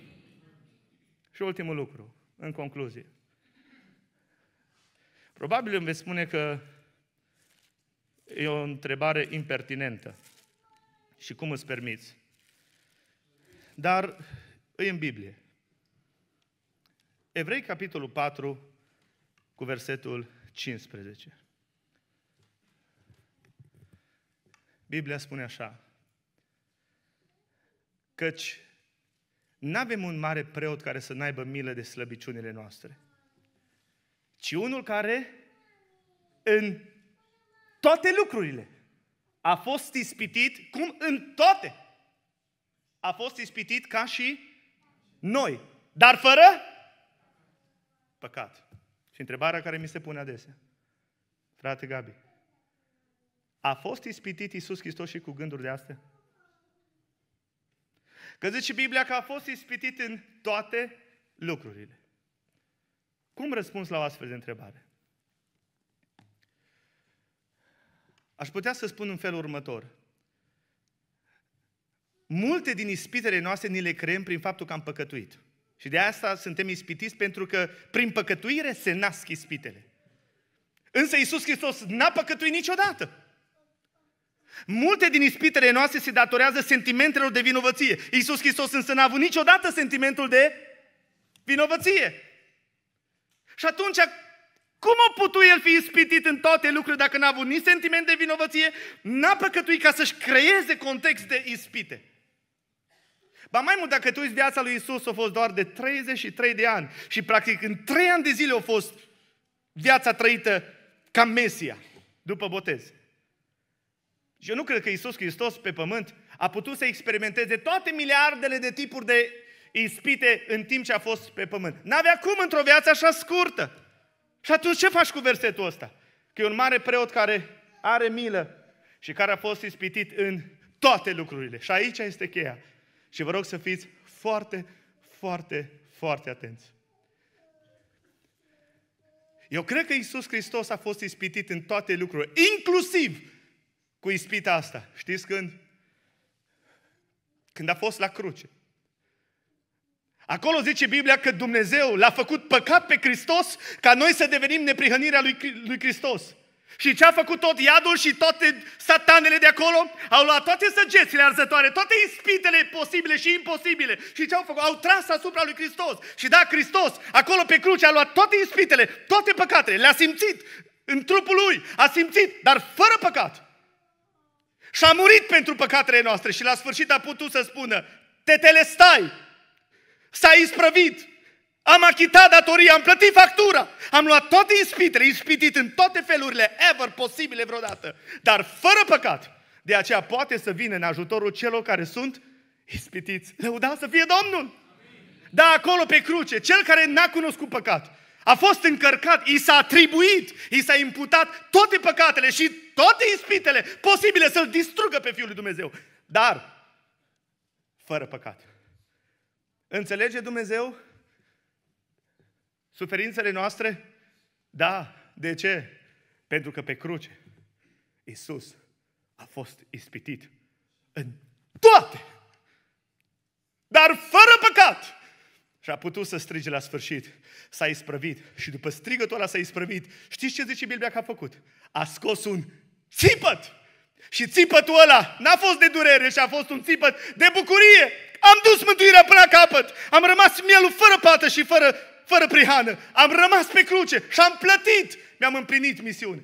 Speaker 1: Și ultimul lucru, în concluzie. Probabil îmi veți spune că e o întrebare impertinentă. Și cum îți permiți? Dar e în Biblie. Evrei, capitolul 4, cu versetul 15. Biblia spune așa, căci nu avem un mare preot care să n-aibă milă de slăbiciunile noastre, ci unul care în toate lucrurile a fost ispitit, cum în toate, a fost ispitit ca și noi, dar fără păcat. Și întrebarea care mi se pune adesea, frate Gabi, a fost ispitit Iisus Hristos și cu gânduri de astea? Că zice Biblia că a fost ispitit în toate lucrurile. Cum răspuns la o astfel de întrebare? Aș putea să spun în felul următor. Multe din ispitele noastre ni le creăm prin faptul că am păcătuit. Și de asta suntem ispitiți, pentru că prin păcătuire se nasc ispitele. Însă Isus Hristos n-a păcătuit niciodată. Multe din ispitele noastre se datorează sentimentelor de vinovăție. Isus Hristos însă n-a avut niciodată sentimentul de vinovăție. Și atunci, cum a putut el fi ispitit în toate lucrurile dacă n-a avut nici sentiment de vinovăție, n-a păcătuit ca să-și creeze context de ispite? Ba mai mult, dacă tu uiți viața lui Isus, a fost doar de 33 de ani și practic în 3 ani de zile a fost viața trăită ca Mesia, după botez. Și eu nu cred că Isus Hristos pe pământ a putut să experimenteze toate miliardele de tipuri de ispite în timp ce a fost pe pământ. N-avea cum într-o viață așa scurtă. Și atunci ce faci cu versetul ăsta? Că e un mare preot care are milă și care a fost ispitit în toate lucrurile. Și aici este cheia. Și vă rog să fiți foarte, foarte, foarte atenți. Eu cred că Isus Hristos a fost ispitit în toate lucrurile, inclusiv cu ispita asta. Știți când? Când a fost la cruce. Acolo zice Biblia că Dumnezeu l-a făcut păcat pe Hristos ca noi să devenim neprihănirea lui, Hristos. Și ce a făcut tot iadul și toate satanele de acolo? Au luat toate săgețile arzătoare, toate ispitele posibile și imposibile. Și ce au făcut? Au tras asupra lui Hristos. Și da, Hristos, acolo pe cruce, a luat toate ispitele, toate păcatele, le-a simțit în trupul lui, a simțit, dar fără păcat. Și a murit pentru păcatele noastre și la sfârșit a putut să spună, te telestai, s-a isprăvit, am achitat datoria, am plătit factura, am luat toate ispitele, ispitit în toate felurile ever posibile vreodată, dar fără păcat. De aceea poate să vină în ajutorul celor care sunt ispitiți. Lăuda să fie Domnul! Da, acolo pe cruce, cel care n-a cunoscut păcat, a fost încărcat, i s-a atribuit, i s-a imputat toate păcatele și toate ispitele posibile să-l distrugă pe Fiul lui Dumnezeu. Dar, fără păcat. Înțelege Dumnezeu Suferințele noastre? Da. De ce? Pentru că pe cruce Isus a fost ispitit în toate, dar fără păcat. Și a putut să strige la sfârșit. S-a isprăvit. Și după strigătul ăla s-a isprăvit. Știți ce zice Biblia că a făcut? A scos un țipăt. Și țipătul ăla n-a fost de durere, și a fost un țipăt de bucurie. Am dus mântuirea până la capăt. Am rămas mielul fără pată și fără fără prihană. Am rămas pe cruce și am plătit. Mi-am împlinit misiunea.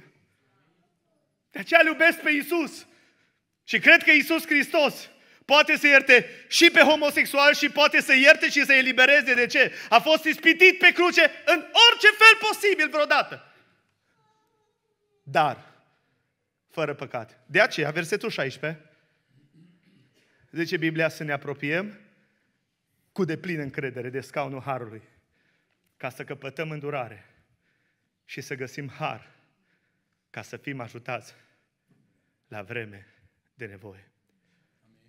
Speaker 1: De aceea iubesc pe Isus. Și cred că Isus Hristos poate să ierte și pe homosexual și poate să ierte și să elibereze. De ce? A fost ispitit pe cruce în orice fel posibil vreodată. Dar, fără păcat. De aceea, versetul 16, zice Biblia să ne apropiem cu deplină încredere de scaunul Harului ca să căpătăm îndurare și să găsim har ca să fim ajutați la vreme de nevoie.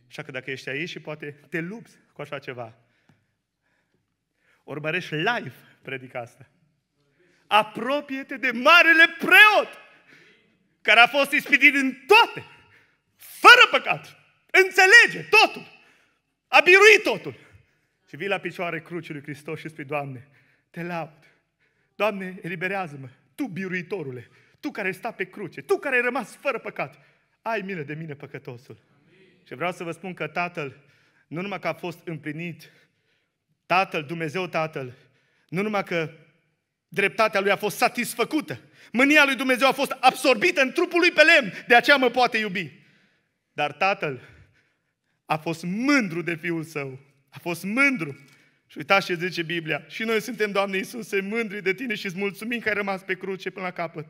Speaker 1: Așa că dacă ești aici și poate te lupți cu așa ceva, urmărești live predica asta. Apropie-te de marele preot care a fost ispitit în toate, fără păcat. Înțelege totul. A biruit totul. Și vii la picioare crucii lui Hristos și spui, Doamne, te laud. Doamne, eliberează-mă, Tu biruitorule, Tu care stai pe cruce, Tu care ai rămas fără păcat, ai milă de mine păcătosul. Amin. Și vreau să vă spun că Tatăl, nu numai că a fost împlinit, Tatăl, Dumnezeu Tatăl, nu numai că dreptatea lui a fost satisfăcută, mânia lui Dumnezeu a fost absorbită în trupul lui pe lemn, de aceea mă poate iubi. Dar Tatăl a fost mândru de Fiul Său, a fost mândru și uitați ce zice Biblia. Și noi suntem, Doamne Iisuse, mândri de Tine și îți mulțumim că ai rămas pe cruce până la capăt.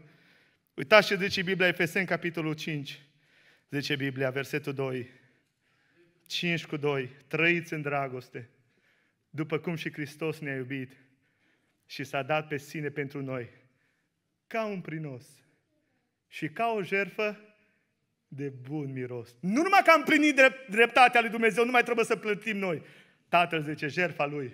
Speaker 1: Uitați ce zice Biblia Efeseni, capitolul 5. Zice Biblia, versetul 2. 5 cu 2. Trăiți în dragoste, după cum și Hristos ne-a iubit și s-a dat pe sine pentru noi, ca un prinos și ca o jerfă de bun miros. Nu numai că am primit dreptatea lui Dumnezeu, nu mai trebuie să plătim noi. Tatăl zice, jertfa lui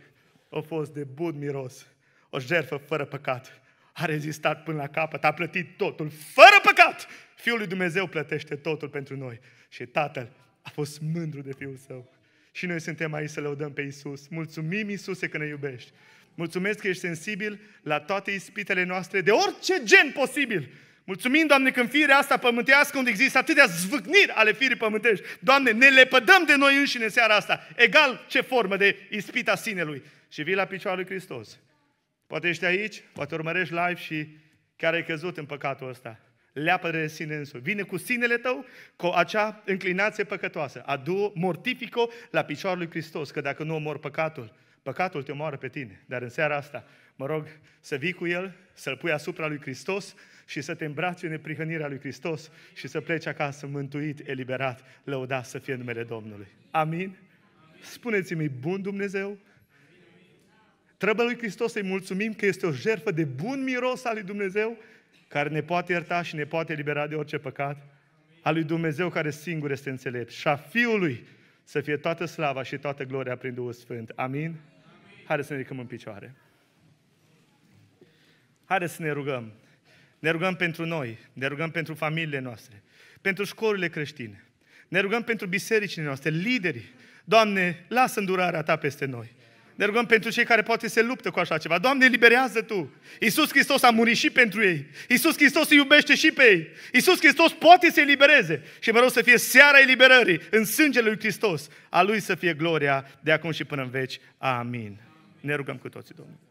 Speaker 1: a fost de bun miros, o jertfă fără păcat. A rezistat până la capăt, a plătit totul, fără păcat! Fiul lui Dumnezeu plătește totul pentru noi. Și Tatăl a fost mândru de Fiul Său. Și noi suntem aici să lăudăm pe Isus. Mulțumim, Isuse, că ne iubești. Mulțumesc că ești sensibil la toate ispitele noastre, de orice gen posibil. Mulțumim, Doamne, că în firea asta pământească, unde există atâtea zvâcniri ale firii pământești, Doamne, ne lepădăm de noi înșine în seara asta, egal ce formă de ispita sinelui. Și vii la picioarele lui Hristos. Poate ești aici, poate urmărești live și chiar ai căzut în păcatul ăsta. Leapă de sine însuși. Vine cu sinele tău, cu acea înclinație păcătoasă. Adu, mortifico la picioarele lui Hristos, că dacă nu omor păcatul, păcatul te omoară pe tine. Dar în seara asta, mă rog, să vii cu el, să-l pui asupra lui Hristos, și să te îmbraci în neprihănirea lui Hristos și să pleci acasă mântuit, eliberat, lăudat să fie numele Domnului. Amin? Spuneți-mi, bun Dumnezeu? Trebuie lui Hristos să-i mulțumim că este o jertfă de bun miros al lui Dumnezeu care ne poate ierta și ne poate elibera de orice păcat. Al lui Dumnezeu care singur este înțelept și a Fiului să fie toată slava și toată gloria prin Duhul Sfânt. Amin? Amin. Haideți să ne ridicăm în picioare. Haideți să ne rugăm. Ne rugăm pentru noi, ne rugăm pentru familiile noastre, pentru școlile creștine, ne rugăm pentru bisericile noastre, liderii. Doamne, lasă îndurarea Ta peste noi. Ne rugăm pentru cei care poate se luptă cu așa ceva. Doamne, liberează Tu! Iisus Hristos a murit și pentru ei. Iisus Hristos îi iubește și pe ei. Iisus Hristos poate să libereze Și mă rog să fie seara eliberării în sângele Lui Hristos. A Lui să fie gloria de acum și până în veci. Amin. Ne rugăm cu toții, Domnul.